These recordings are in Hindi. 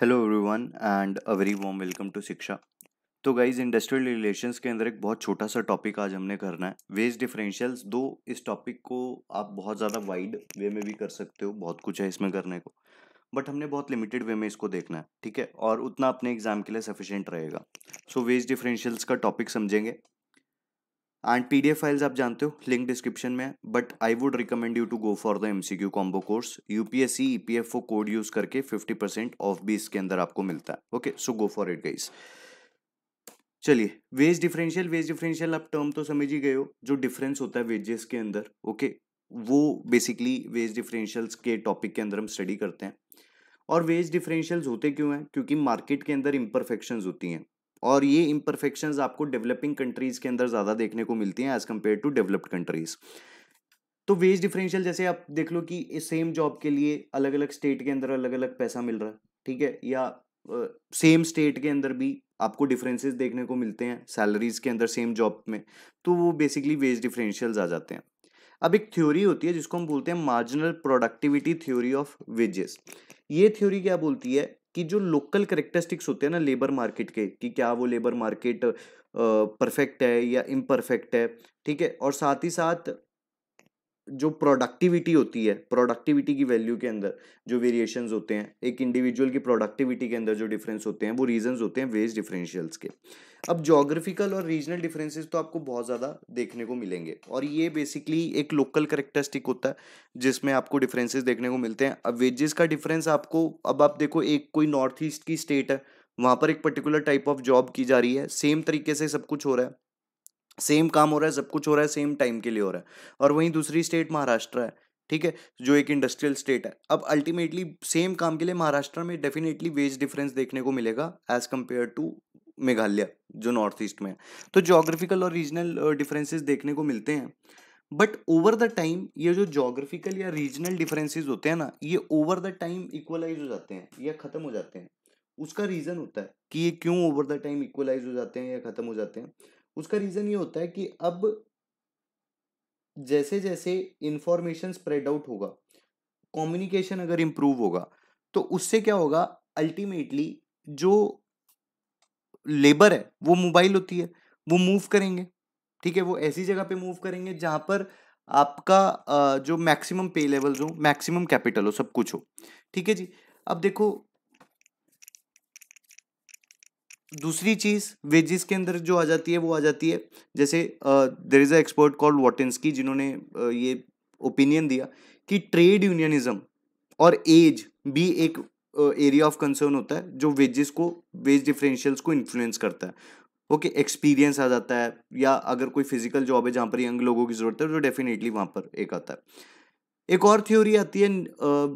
hello everyone and a very warm welcome to Shiksha तो गाइज इंडस्ट्रियल रिलेशंस के अंदर एक बहुत छोटा सा टॉपिक आज हमने करना है वेज डिफरेंशियल्स दो इस टॉपिक को आप बहुत ज़्यादा वाइड वे में भी कर सकते हो बहुत कुछ है इसमें करने को बट हमने बहुत लिमिटेड वे में इसको देखना है ठीक है और उतना अपने एग्जाम के लिए सफिशेंट रहेगा सो वेज डिफरेंशियल्स का टॉपिक समझेंगे and P D F files आप जानते हो लिंक डिस्क्रिप्शन में but I would recommend you to go for the M C Q combo course C E P F O code use करके फिफ्टी परसेंट ऑफ भी इसके अंदर आपको मिलता है okay so go for it guys चलिए वेज डिफरेंशियल वेज डिफरेंशियल आप टर्म तो समझ ही गए हो जो डिफरेंस होता है वेजेस के अंदर ओके वो बेसिकली वेज डिफरेंशियल्स के टॉपिक के अंदर हम स्टडी करते हैं और वेज डिफरेंशियल्स होते क्यों हैं क्योंकि मार्केट के अंदर इम्परफेक्शन होती हैं और ये इम्परफेक्शन आपको डेवलपिंग कंट्रीज़ के अंदर ज़्यादा देखने को मिलती हैं as compare to developed countries तो वेज डिफरेंशियल जैसे आप देख लो कि सेम जॉब के लिए अलग अलग स्टेट के अंदर अलग अलग पैसा मिल रहा है ठीक है या सेम uh, स्टेट के अंदर भी आपको डिफरेंसेस देखने को मिलते हैं सैलरीज के अंदर सेम जॉब में तो वो बेसिकली वेज डिफरेंशियल्स आ जाते हैं अब एक थ्योरी होती है जिसको हम बोलते हैं marginal productivity theory of wages ये थ्योरी क्या बोलती है कि जो लोकल करेक्टरिस्टिक्स होते हैं ना लेबर मार्केट के कि क्या वो लेबर मार्केट परफेक्ट है या इम्परफेक्ट है ठीक है और साथ ही साथ जो प्रोडक्टिविटी होती है प्रोडक्टिविटी की वैल्यू के अंदर जो वेरिएशन होते हैं एक इंडिविजुअल की प्रोडक्टिविटी के अंदर जो डिफरेंस होते हैं वो रीजंस होते हैं वेज डिफरेंशियल्स के अब जोग्राफिकल और रीजनल डिफरेंसेस तो आपको बहुत ज़्यादा देखने को मिलेंगे और ये बेसिकली एक लोकल करेक्टरिस्टिक होता है जिसमें आपको डिफरेंसेस देखने को मिलते हैं अब वेजेस का डिफरेंस आपको अब आप देखो एक कोई नॉर्थ ईस्ट की स्टेट है वहाँ पर एक पर्टिकुलर टाइप ऑफ जॉब की जा रही है सेम तरीके से सब कुछ हो रहा है सेम काम हो रहा है सब कुछ हो रहा है सेम टाइम के लिए हो रहा है और वहीं दूसरी स्टेट महाराष्ट्र है ठीक है जो एक इंडस्ट्रियल स्टेट है अब अल्टीमेटली सेम काम के लिए महाराष्ट्र में डेफिनेटली वेज डिफरेंस देखने को मिलेगा एज कम्पेयर टू मेघालय जो नॉर्थ ईस्ट में है तो जोग्राफिकल और रीजनल डिफरेंसेस देखने को मिलते हैं बट ओवर द टाइम ये जो जोग्राफिकल या रीजनल डिफरेंसेस होते हैं ना ये ओवर द टाइम इक्वलाइज हो जाते हैं या ख़त्म हो जाते हैं उसका रीज़न होता है कि ये क्यों ओवर द टाइम इक्वलाइज हो जाते हैं या ख़त्म हो जाते हैं उसका रीज़न ये होता है कि अब जैसे जैसे इंफॉर्मेशन स्प्रेड आउट होगा कम्युनिकेशन अगर इम्प्रूव होगा तो उससे क्या होगा अल्टीमेटली जो लेबर है वो मोबाइल होती है वो मूव करेंगे ठीक है वो ऐसी जगह पे मूव करेंगे जहाँ पर आपका जो मैक्सिमम पे लेवल्स हो मैक्सिमम कैपिटल हो सब कुछ हो ठीक है जी अब देखो दूसरी चीज़ वेजिस के अंदर जो आ जाती है वो आ जाती है जैसे there is a expert called की जिन्होंने uh, ये ओपिनियन दिया कि ट्रेड यूनियनिज्म और एज भी एक एरिया ऑफ कंसर्न होता है जो वेजेस को वेज डिफरेंशियल्स को इन्फ्लुएंस करता है ओके okay, एक्सपीरियंस आ जाता है या अगर कोई फिजिकल जॉब है जहाँ पर यंग लोगों की ज़रूरत है तो डेफिनेटली वहाँ पर एक आता है एक और थ्योरी आती है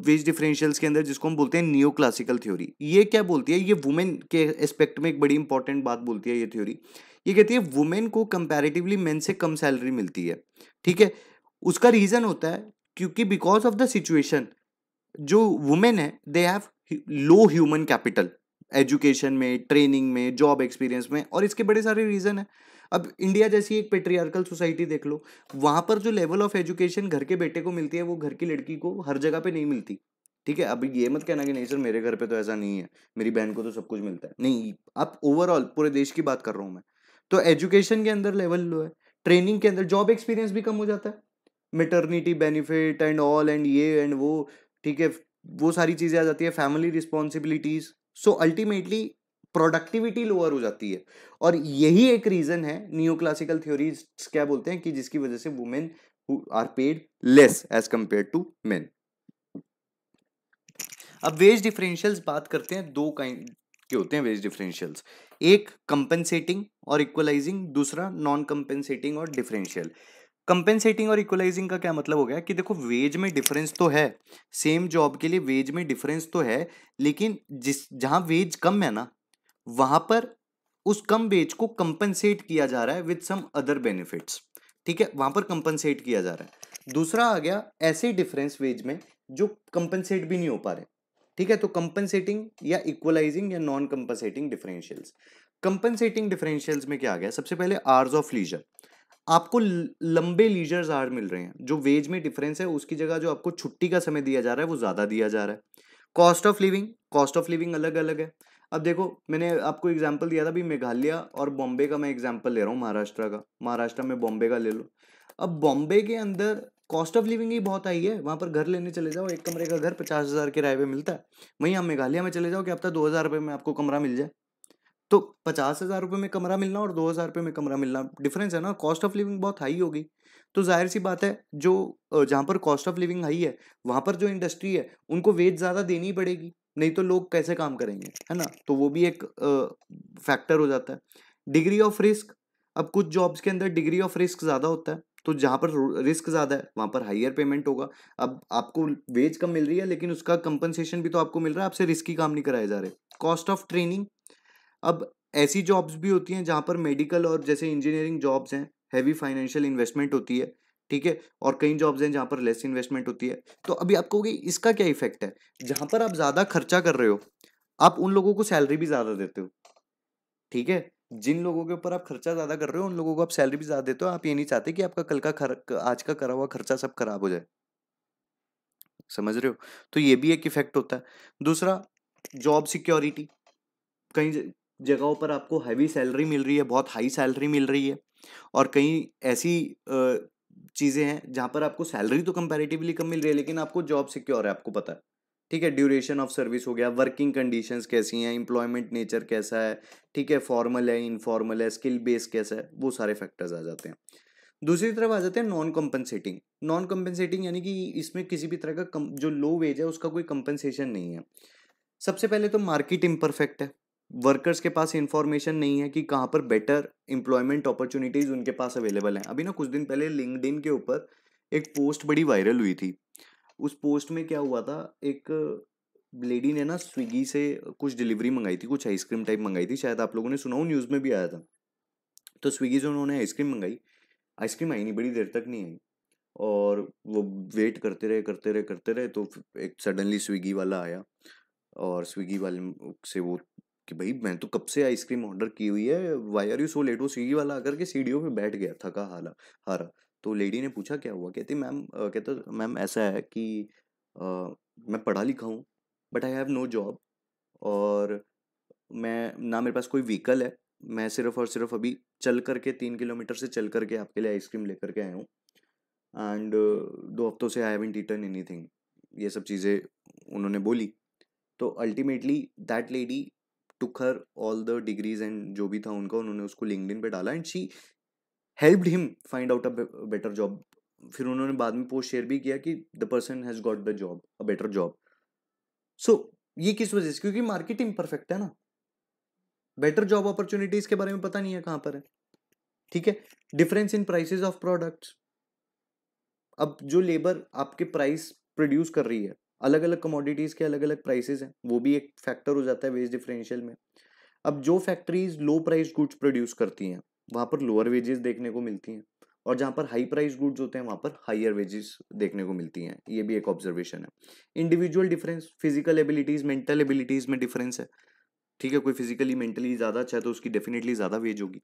वेज डिफरेंशियल्स के अंदर जिसको हम बोलते हैं न्यू क्लासिकल थ्योरी ये क्या बोलती है ये वुमेन के एस्पेक्ट में एक बड़ी इंपॉर्टेंट बात बोलती है ये थ्योरी ये कहती है वुमेन को कंपैरेटिवली मेन से कम सैलरी मिलती है ठीक है उसका रीज़न होता है क्योंकि बिकॉज ऑफ द सिचुएशन जो वुमेन है they have low human capital education में ट्रेनिंग में जॉब एक्सपीरियंस में और इसके बड़े सारे रीज़न हैं अब इंडिया जैसी एक पेट्रियार्कल सोसाइटी देख लो वहाँ पर जो लेवल ऑफ एजुकेशन घर के बेटे को मिलती है वो घर की लड़की को हर जगह पे नहीं मिलती ठीक है अब ये मत कहना कि नहीं सर मेरे घर पे तो ऐसा नहीं है मेरी बहन को तो सब कुछ मिलता है नहीं अब ओवरऑल पूरे देश की बात कर रहा हूँ मैं तो एजुकेशन के अंदर लेवल लो है ट्रेनिंग के अंदर जॉब एक्सपीरियंस भी कम हो जाता है maternity benefit and all and ये एंड वो ठीक है वो सारी चीज़ें आ जाती है family responsibilities so ultimately productivity lower हो जाती है और यही एक रीज़न है न्यू क्लासिकल थ्योरीज क्या बोलते हैं कि जिसकी वजह से women are paid less as compare to men अब वेज डिफरेंशियल्स बात करते हैं दो काइंड के होते हैं वेज डिफरेंशियल्स एक कंपेंसेटिंग और इक्वलाइजिंग दूसरा नॉन कंपेंसेटिंग और डिफरेंशियल कंपेंसेटिंग और इक्वलाइजिंग का क्या मतलब हो गया कि देखो वेज में डिफरेंस तो है सेम जॉब के लिए वेज में डिफरेंस तो है लेकिन जिस जहाँ वेज कम है ना वहाँ पर उस कम वेज को कंपनसेट किया जा रहा है विथ सम अदर बेनिफिट्स ठीक है वहाँ पर कंपनसेट किया जा रहा है दूसरा आ गया ऐसे डिफरेंस वेज में जो कंपनसेट भी नहीं हो पा रहे ठीक है तो कंपनसेटिंग या इक्वलाइजिंग या non compensating differentials compensating differentials में क्या आ गया सबसे पहले आर्स ऑफ लीजर आपको लंबे लीजर्स आर मिल रहे हैं जो वेज में डिफरेंस है उसकी जगह जो आपको छुट्टी का समय दिया जा रहा है वो ज़्यादा दिया जा रहा है cost of living cost of living अलग अलग है अब देखो मैंने आपको एग्जाम्पल दिया था भी मेघालय और बॉम्बे का मैं एग्जाम्पल ले रहा हूँ महाराष्ट्र का महाराष्ट्र में बॉम्बे का ले लो अब बॉम्बे के अंदर कॉस्ट ऑफ लिविंग ही बहुत आई है वहाँ पर घर लेने चले जाओ एक कमरे का घर पचास हज़ार किराए पर मिलता है वहीं आप मेघालय में चले जाओ कि अब तक तो दो हज़ार रुपये में आपको कमरा मिल जाए तो पचास हज़ार रुपये में कमरा मिलना और दो हज़ार रुपये में कमरा मिलना डिफरेंस है ना कॉस्ट ऑफ लिविंग बहुत हाई होगी तो जाहिर सी बात है जो जहाँ पर कॉस्ट ऑफ लिविंग हाई है वहाँ पर जो इंडस्ट्री है उनको वेज ज़्यादा देनी पड़ेगी नहीं तो लोग कैसे काम करेंगे है ना तो वो भी एक फैक्टर हो जाता है डिग्री ऑफ रिस्क अब कुछ जॉब्स के अंदर डिग्री ऑफ रिस्क ज़्यादा होता है तो जहाँ पर रिस्क ज़्यादा है वहाँ पर हाइयर पेमेंट होगा अब आपको वेज कम मिल रही है लेकिन उसका कंपनसेशन भी तो आपको मिल रहा है आपसे रिस्की काम नहीं कराए जा रहे कॉस्ट ऑफ ट्रेनिंग अब ऐसी जॉब्स भी होती हैं जहाँ पर मेडिकल और जैसे इंजीनियरिंग जॉब्स हैं हैवी फाइनेंशियल इन्वेस्टमेंट होती है ठीक है और कई जॉब्स हैं जहाँ पर लेस इन्वेस्टमेंट होती है तो अभी आप कहोगे इसका क्या इफेक्ट है जहाँ पर आप ज़्यादा खर्चा कर रहे हो आप उन लोगों को सैलरी भी ज़्यादा देते हो ठीक है जिन लोगों के ऊपर आप खर्चा ज़्यादा कर रहे हो उन लोगों को आप सैलरी भी ज़्यादा देते हो आप ये नहीं चाहते कि आपका कल का आज का करा हुआ खर्चा सब खराब हो जाए समझ रहे हो तो ये भी एक इफेक्ट होता है दूसरा जॉब सिक्योरिटी कहीं जगहों पर आपको हैवी सैलरी मिल रही है बहुत हाई सैलरी मिल रही है और कई ऐसी चीज़ें हैं जहाँ पर आपको सैलरी तो कंपेरेटिवली कम मिल रही है लेकिन आपको जॉब सिक्योर है आपको पता है ठीक है ड्यूरेशन ऑफ सर्विस हो गया वर्किंग कंडीशंस कैसी हैं एम्प्लॉयमेंट नेचर कैसा है ठीक है फॉर्मल है इनफॉर्मल है स्किल बेस कैसा है वो सारे फैक्टर्स आ जाते हैं दूसरी तरफ आ जाते हैं नॉन कम्पनसेटिंग नॉन कम्पनसेटिंग यानी कि इसमें किसी भी तरह का कम, जो लो वेज है उसका कोई कंपनसेशन नहीं है सबसे पहले तो मार्केट इम्परफेक्ट है वर्कर्स के पास इन्फॉर्मेशन नहीं है कि कहाँ पर बेटर एम्प्लॉयमेंट अपॉर्चुनिटीज़ उनके पास अवेलेबल हैं अभी ना कुछ दिन पहले लिंकड के ऊपर एक पोस्ट बड़ी वायरल हुई थी उस पोस्ट में क्या हुआ था एक लेडी ने ना स्विगी से कुछ डिलीवरी मंगाई थी कुछ आइसक्रीम टाइप मंगाई थी शायद आप लोगों ने सुना हो न्यूज़ में भी आया था तो स्विगी से उन्होंने आइसक्रीम मंगाई आइसक्रीम आई नहीं बड़ी देर तक नहीं आई और वो वेट करते रहे करते रहे करते रहे तो एक सडनली स्विगी वाला आया और स्विगी वाले से वो कि भाई मैं तो कब से आइसक्रीम ऑर्डर की हुई है why are you so late वो सीढ़ी वाला आकर के सीढ़ियों पे बैठ गया थका हारा हारा तो लेडी ने पूछा क्या हुआ कहती मैम कहता मैम ऐसा है कि आ, मैं पढ़ा लिखा हूँ but I have no job और मैं ना मेरे पास कोई व्हीकल है मैं सिर्फ और सिर्फ अभी चल करके तीन किलोमीटर से चल करके आपके लिए आइसक्रीम लेकर के आया हूँ एंड दो हफ्तों से आई इन ईटन एनी ये सब चीज़ें उन्होंने बोली तो ultimately that lady took all the degrees and जो भी था उनका उन्होंने उसको लिंकड पे डाला and she helped him find out a better job फिर उन्होंने बाद में पोस्ट शेयर भी किया कि the person has got the job a better job so ये किस वजह से क्योंकि मार्केटिंग परफेक्ट है ना बेटर जॉब अपॉर्चुनिटीज के बारे में पता नहीं है कहां पर है ठीक है difference in prices of products अब जो लेबर आपके प्राइस प्रोड्यूस कर रही है अलग अलग कमोडिटीज़ के अलग अलग प्राइसेस हैं वो भी एक फैक्टर हो जाता है वेज डिफरेंशियल में अब जो factories low price goods produce करती हैं वहाँ पर लोअर वेजेस देखने को मिलती हैं और जहाँ पर हाई प्राइस गुड्स होते हैं वहाँ पर हाइयर वेजेस देखने को मिलती हैं ये भी एक ऑब्जर्वेशन है individual difference physical abilities mental abilities में डिफरेंस है ठीक है कोई फिजिकली मेंटली ज़्यादा अच्छा है तो उसकी डेफिनेटली ज़्यादा वेज होगी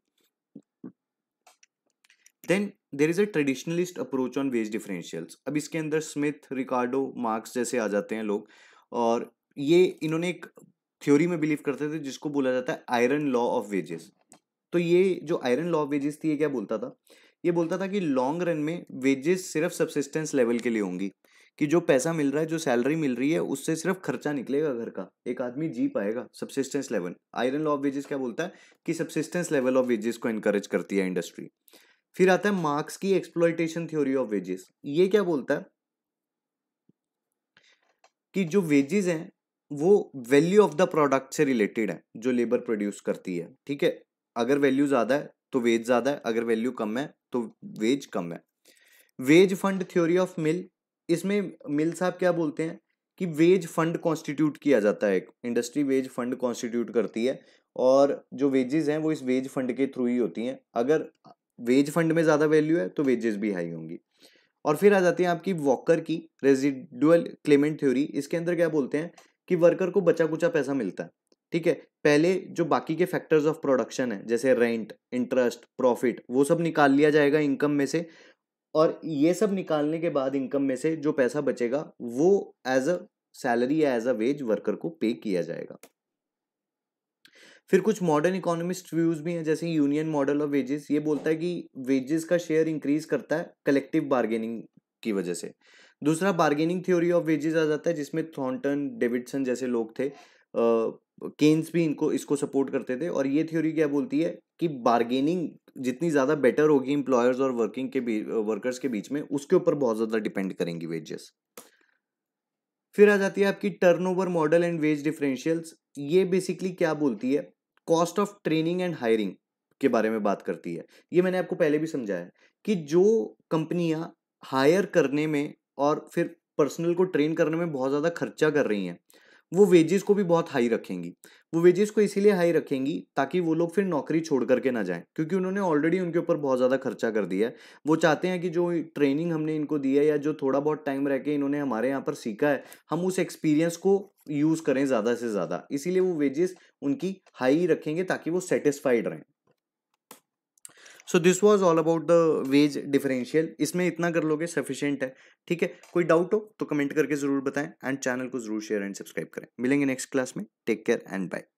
then there is a traditionalist approach on wage differentials अब इसके अंदर स्मिथ रिकार्डो मार्क्स जैसे आ जाते हैं लोग और ये इन्होंने एक थ्योरी में बिलीव करते थे जिसको बोला जाता है आयरन लॉ ऑफ वेजेस तो ये जो आयरन लॉ ऑफ वेजेस थी ये क्या बोलता था ये बोलता था कि लॉन्ग रन में वेजेस सिर्फ सब्सिस्टेंस लेवल के लिए होंगी कि जो पैसा मिल रहा है जो सैलरी मिल रही है उससे सिर्फ खर्चा निकलेगा घर का एक आदमी जी पाएगा subsistence level iron law of wages क्या बोलता है कि सब्सिस्टेंस लेवल ऑफ वेजेस को इनकरेज करती है इंडस्ट्री फिर आता है मार्क्स की एक्सप्लोइटेशन थ्योरी ऑफ वेजेस ये क्या बोलता है कि जो वेजेस हैं वो वैल्यू ऑफ द प्रोडक्ट से रिलेटेड है जो लेबर प्रोड्यूस करती है ठीक है अगर वैल्यू ज़्यादा है तो वेज ज़्यादा है अगर वैल्यू कम है तो वेज कम है wage fund theory of Mill इसमें मिल साहब क्या बोलते हैं कि वेज फंड कॉन्स्टिट्यूट किया जाता है इंडस्ट्री वेज फंड कॉन्स्टिट्यूट करती है और जो वेजेस हैं वो इस वेज फंड के थ्रू ही होती हैं अगर वेज फंड में ज़्यादा वैल्यू है तो वेजेस भी हाई होंगी और फिर आ जाती है आपकी वॉकर की रेजिडुअल क्लेमेंट थ्योरी इसके अंदर क्या बोलते हैं कि वर्कर को बचा कुचा पैसा मिलता है ठीक है पहले जो बाकी के फैक्टर्स ऑफ प्रोडक्शन है जैसे रेंट इंटरेस्ट प्रॉफिट वो सब निकाल लिया जाएगा इनकम में से और ये सब निकालने के बाद इनकम में से जो पैसा बचेगा वो एज अ सैलरी या एज अ वेज वर्कर को पे किया जाएगा फिर कुछ मॉडर्न इकोनॉमिस्ट व्यूज भी हैं जैसे यूनियन मॉडल ऑफ वेजेस ये बोलता है कि वेजेस का शेयर इंक्रीज करता है कलेक्टिव बार्गेनिंग की वजह से दूसरा बार्गेनिंग थ्योरी ऑफ वेजेस आ जाता है जिसमें थॉन्टन डेविडसन जैसे लोग थे केन्स भी इनको इसको सपोर्ट करते थे और ये थ्योरी क्या बोलती है कि बार्गेनिंग जितनी ज़्यादा बेटर होगी एम्प्लॉयर्स और वर्किंग के वर्कर्स के बीच में उसके ऊपर बहुत ज़्यादा डिपेंड करेंगी वेजेस फिर आ जाती है आपकी turnover model and wage differentials ये बेसिकली क्या बोलती है cost of training and hiring के बारे में बात करती है ये मैंने आपको पहले भी समझाया है कि जो कंपनियां हायर करने में और फिर पर्सनल को ट्रेन करने में बहुत ज़्यादा खर्चा कर रही हैं वो वेजेस को भी बहुत हाई रखेंगी वो वेजेस को इसीलिए हाई रखेंगी ताकि वो लोग फिर नौकरी छोड़ करके ना जाएं क्योंकि उन्होंने ऑलरेडी उनके ऊपर बहुत ज़्यादा खर्चा कर दिया है वो चाहते हैं कि जो ट्रेनिंग हमने इनको दी है या जो थोड़ा बहुत टाइम रह के इन्होंने हमारे यहाँ पर सीखा है हम उस एक्सपीरियंस को यूज़ करें ज़्यादा से ज़्यादा इसीलिए वो वेजेस उनकी हाई रखेंगे ताकि वो सेटिस्फाइड रहें so this was all about the wage differential इसमें इतना कर लोगे सफिशियंट है ठीक है कोई डाउट हो तो कमेंट करके जरूर बताएं एंड चैनल को जरूर शेयर एंड सब्सक्राइब करें मिलेंगे नेक्स्ट क्लास में टेक केयर एंड बाय